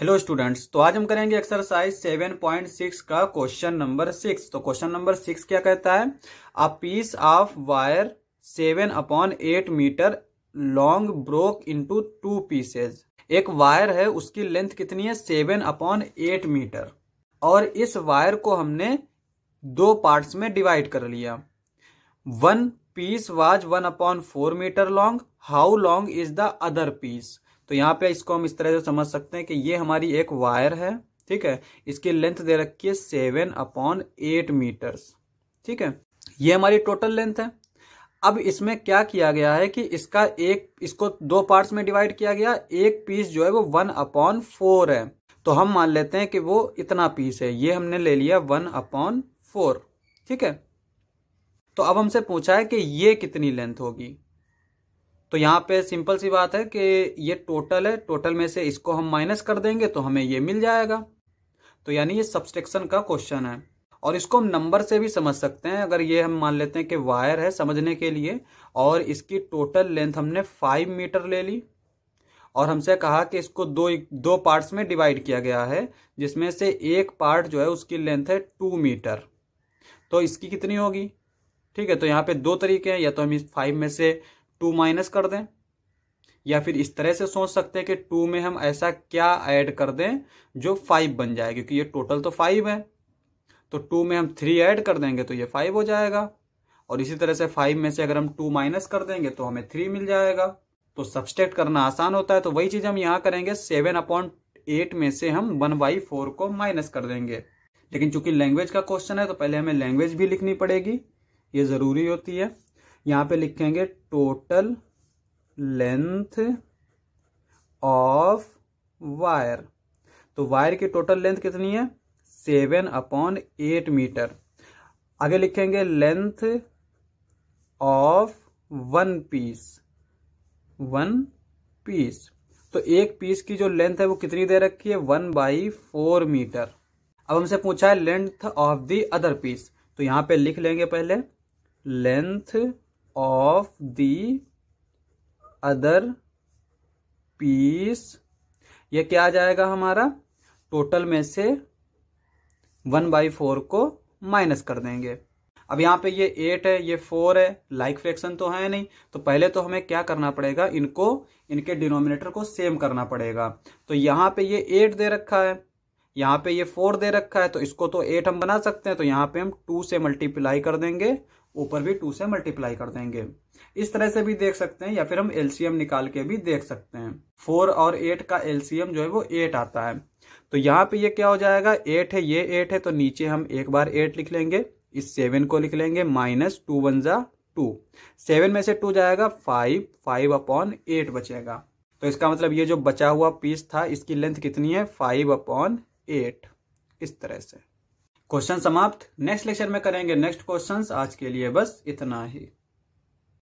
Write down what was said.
hello students तो आज हम करेंगे एक्सरसाइज 7.6 का क्वेश्चन नंबर सिक्स तो क्वेश्चन नंबर सिक्स क्या कहता है a piece of wire seven upon eight metre long broke into two pieces एक वायर है उसकी लेंथ कितनी है सेवन अपॉन एट मीटर और इस वायर को हमने दो पार्ट्स में डिवाइड कर लिया one piece was one upon four metre long how long is the other piece तो यहाँ पे इसको हम इस तरह से समझ सकते हैं कि ये हमारी एक वायर है ठीक है इसकी लेंथ दे रखी है सेवन अपॉन एट मीटर्स ठीक है ये हमारी टोटल लेंथ है अब इसमें क्या किया गया है कि इसका एक इसको दो पार्ट्स में डिवाइड किया गया एक पीस जो है वो वन अपॉन फोर है तो हम मान लेते हैं कि वो इतना पीस है ये हमने ले लिया वन अपॉन फोर ठीक है तो अब हमसे पूछा है कि ये कितनी लेंथ होगी तो यहाँ पे सिंपल सी बात है कि ये टोटल है टोटल में से इसको हम माइनस कर देंगे तो हमें ये मिल जाएगा तो यानी ये सब्सट्रेक्शन का क्वेश्चन है और इसको हम नंबर से भी समझ सकते हैं अगर ये हम मान लेते हैं कि वायर है समझने के लिए और इसकी टोटल लेंथ हमने फाइव मीटर ले ली और हमसे कहा कि इसको दो दो पार्ट्स में डिवाइड किया गया है जिसमें से एक पार्ट जो है उसकी लेंथ है टू मीटर तो इसकी कितनी होगी ठीक है तो यहाँ पे दो तरीके हैं या तो हम इस फाइव में से टू माइनस कर दें या फिर इस तरह से सोच सकते हैं कि टू में हम ऐसा क्या ऐड कर दें जो फाइव बन जाए क्योंकि ये टोटल तो फाइव है तो टू में हम थ्री ऐड कर देंगे तो ये फाइव हो जाएगा और इसी तरह से फाइव में से अगर हम टू माइनस कर देंगे तो हमें थ्री मिल जाएगा तो सब्सट्रैक्ट करना आसान होता है तो वही चीज हम यहां करेंगे सेवन अपॉइंट एट में से हम वन बाई फोर को माइनस कर देंगे लेकिन चूंकि लैंग्वेज का क्वेश्चन है तो पहले हमें लैंग्वेज भी लिखनी पड़ेगी ये जरूरी होती है यहाँ पे लिखेंगे टोटल लेंथ ऑफ वायर तो वायर की टोटल लेंथ कितनी है सेवन अपॉन एट मीटर आगे लिखेंगे length of one piece one piece तो एक पीस की जो लेंथ है वो कितनी दे रखी है वन बाई फोर मीटर अब हमसे पूछा है length of the other piece तो यहां पे लिख लेंगे पहले length of the other piece ये क्या आ जाएगा हमारा टोटल में से वन बाई फोर को माइनस कर देंगे अब यहाँ पे ये एट है ये फोर है लाइक फ्रैक्शन तो है नहीं तो पहले तो हमें क्या करना पड़ेगा इनको इनके डिनोमिनेटर को सेम करना पड़ेगा तो यहां पे ये एट दे रखा है यहां पे ये फोर दे रखा है तो इसको तो एट हम बना सकते हैं तो यहां पे हम टू से मल्टीप्लाई कर देंगे ऊपर भी टू से मल्टीप्लाई कर देंगे इस तरह से भी देख सकते हैं या फिर हम एलसीएम निकाल के भी देख सकते हैं फोर और एट का एलसीएम जो है वो एट आता है तो यहाँ पे ये क्या हो जाएगा एट है ये एट है तो नीचे हम एक बार एट लिख लेंगे इस सेवन को लिख लेंगे माइनस टू वन जा टू सेवन में से टू जाएगा फाइव फाइव अपॉन एट बचेगा तो इसका मतलब ये जो बचा हुआ पीस था इसकी लेंथ कितनी है फाइव अपॉन एट इस तरह से क्वेश्चन समाप्त नेक्स्ट लेक्चर में करेंगे नेक्स्ट क्वेश्चंस आज के लिए बस इतना ही